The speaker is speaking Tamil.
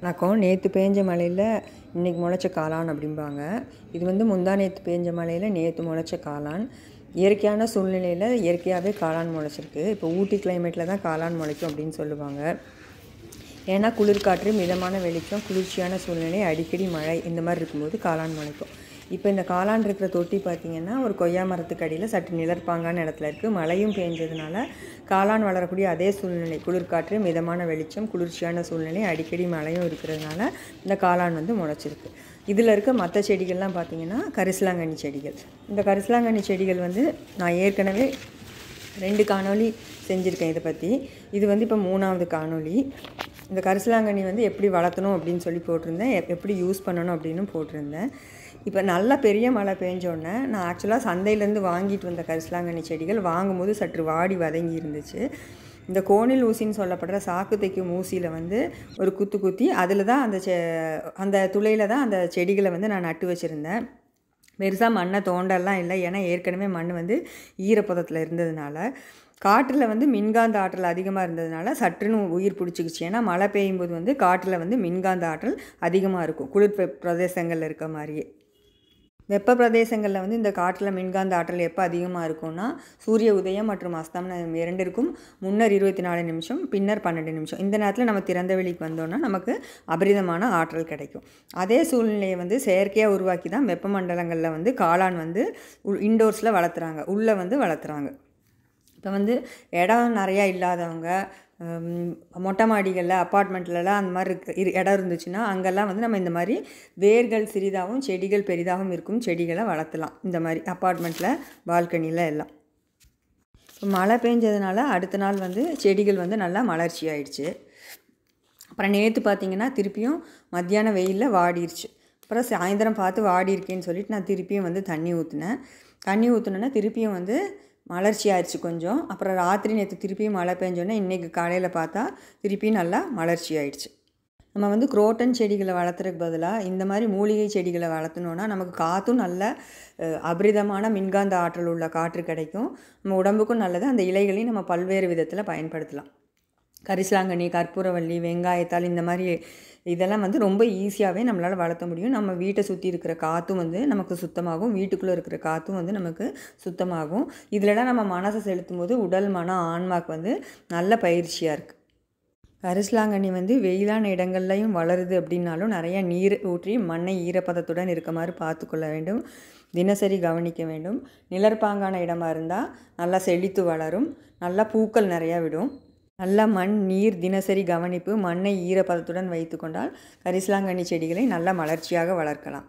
வணக்கம் நேற்று பேஞ்ச மழையில் இன்றைக்கி முளைச்ச காளான் அப்படிம்பாங்க இது வந்து முந்தா நேற்று பேஞ்ச மழையில் நேற்று முளைச்ச காளான் இயற்கையான சூழ்நிலையில் இயற்கையாகவே காளான் முளைச்சிருக்கு இப்போ ஊட்டி கிளைமேட்டில் தான் காளான் முளைக்கும் அப்படின்னு சொல்லுவாங்க ஏன்னா குளிர்காற்று மிதமான வெளிச்சம் குளிர்ச்சியான சூழ்நிலை அடிக்கடி மழை இந்த மாதிரி இருக்கும்போது காளான் முளைக்கும் இப்போ இந்த காளான் இருக்கிற தொட்டி பார்த்திங்கன்னா ஒரு கொய்யா மரத்துக்கு அடியில் சற்று நிழற்பாங்கான இடத்துல இருக்குது மழையும் பெஞ்சதுனால காளான் வளரக்கூடிய அதே சூழ்நிலை குளிர்காற்று மிதமான வெளிச்சம் குளிர்ச்சியான சூழ்நிலை அடிக்கடி மழையும் இருக்கிறதுனால இந்த காளான் வந்து முளைச்சிருக்கு இதில் இருக்க மற்ற செடிகள்லாம் பார்த்திங்கன்னா கரிசலாங்கண்ணி செடிகள் இந்த கரிசலாங்கண்ணி செடிகள் வந்து நான் ஏற்கனவே ரெண்டு காணொலி செஞ்சுருக்கேன் இதை பற்றி இது வந்து இப்போ மூணாவது காணொலி இந்த கரிசலாங்கண்ணி வந்து எப்படி வளர்த்தணும் அப்படின்னு சொல்லி போட்டிருந்தேன் எப்படி யூஸ் பண்ணணும் அப்படின்னு போட்டிருந்தேன் இப்போ நல்லா பெரிய மழை பெஞ்சோடனே நான் ஆக்சுவலாக சந்தையிலேருந்து வாங்கிட்டு வந்த கரிசலாங்கண்ணி செடிகள் வாங்கும்போது சற்று வாடி வதங்கி இருந்துச்சு இந்த கோணில் ஊசின்னு சொல்லப்படுற சாக்கு தைக்கும் ஊசியில் வந்து ஒரு குத்து குத்தி அதில் தான் அந்த செ அந்த துளையில் தான் அந்த செடிகளை வந்து நான் நட்டு வச்சுருந்தேன் பெருசாக மண்ணை தோண்டெல்லாம் இல்லை ஏன்னா ஏற்கனவே மண் வந்து ஈரப்பதத்தில் இருந்ததுனால காற்றில் வந்து மின்காந்த ஆற்றல் அதிகமாக இருந்ததுனால சற்றுன்னு உயிர் பிடிச்சிக்கிச்சு ஏன்னா மழை பெய்யும்போது வந்து காற்றில் வந்து மின்காந்த ஆற்றல் அதிகமாக இருக்கும் குளிர் பிரதேசங்களில் இருக்க மாதிரியே வெப்ப பிரதேசங்களில் வந்து இந்த காற்றில் மின்காந்த ஆற்றல் எப்போ அதிகமாக இருக்கும்னா சூரிய உதயம் மற்றும் அஸ்தமனம் இரண்டிற்கும் முன்னர் இருபத்தி நாலு நிமிஷம் பின்னர் பன்னெண்டு நிமிஷம் இந்த நேரத்தில் நம்ம திறந்த வெளிக்கு வந்தோம்னா நமக்கு அபரிதமான ஆற்றல் கிடைக்கும் அதே சூழ்நிலையை வந்து செயற்கையாக உருவாக்கி தான் வெப்பமண்டலங்களில் வந்து காளான் வந்து இண்டோர்ஸில் வளர்த்துறாங்க உள்ளே வந்து வளர்த்துறாங்க இப்போ வந்து இடம் நிறையா இல்லாதவங்க மொட்டை மாடிகளில் அப்பார்ட்மெண்ட்லலாம் அந்த மாதிரி இருக்கு இடம் இருந்துச்சுன்னா அங்கெல்லாம் வந்து நம்ம இந்த மாதிரி வேர்கள் சிறிதாகவும் செடிகள் பெரிதாகவும் இருக்கும் செடிகளை வளர்த்தலாம் இந்த மாதிரி அப்பார்ட்மெண்ட்டில் பால்கனியில் எல்லாம் இப்போ மழை பெஞ்சதுனால அடுத்த நாள் வந்து செடிகள் வந்து நல்லா மலர்ச்சி ஆயிடுச்சு அப்புறம் நேற்று பார்த்தீங்கன்னா திருப்பியும் மத்தியான வெயிலில் வாடிருச்சு அப்புறம் சாயந்தரம் பார்த்து வாடி இருக்கேன்னு சொல்லிட்டு நான் திருப்பியும் வந்து தண்ணி ஊற்றினேன் தண்ணி ஊற்றினோன்னா திருப்பியும் வந்து மலர்ச்சி ஆயிடுச்சு கொஞ்சம் அப்புறம் ராத்திரி நேற்று திருப்பியும் மழை பெஞ்சோன்னே இன்றைக்கி காலையில் பார்த்தா திருப்பியும் நல்லா மலர்ச்சி ஆயிடுச்சு நம்ம வந்து குரோட்டன் செடிகளை வளர்த்துறதுக்கு பதிலாக இந்த மாதிரி மூலிகை செடிகளை வளர்த்தணுன்னா நமக்கு காற்றும் நல்ல அபரிதமான மின்காந்த ஆற்றல் உள்ள காற்று கிடைக்கும் நம்ம உடம்புக்கும் நல்லது அந்த இலைகளையும் நம்ம பல்வேறு விதத்தில் பயன்படுத்தலாம் கரிசலாங்கண்ணி கற்பூரவள்ளி வெங்காயத்தால் இந்த மாதிரி இதெல்லாம் வந்து ரொம்ப ஈஸியாகவே நம்மளால் வளர்த்த முடியும் நம்ம வீட்டை சுற்றி இருக்கிற காற்றும் வந்து நமக்கு சுத்தமாகும் வீட்டுக்குள்ளே இருக்கிற காற்றும் வந்து நமக்கு சுத்தமாகும் இதிலலாம் நம்ம மனசை செலுத்தும் போது உடல் மனம் ஆன்மாக்கு வந்து நல்ல பயிற்சியாக இருக்குது கரிசலாங்கண்ணி வந்து வெயிலான இடங்கள்லையும் வளருது அப்படின்னாலும் நிறையா நீர் ஊற்றி மண்ணை ஈரப்பதத்துடன் இருக்க மாதிரி பார்த்துக்கொள்ள வேண்டும் தினசரி கவனிக்க வேண்டும் நிலர்பாங்கான இடமாக இருந்தால் நல்லா செழித்து வளரும் நல்லா பூக்கள் நிறையா விடும் நல்ல மண் நீர் தினசரி கவனிப்பு மண்ணை ஈரப்பதத்துடன் வைத்துக்கொண்டால் கரிசலாங்கண்ணி செடிகளை நல்ல மலர்ச்சியாக வளர்க்கலாம்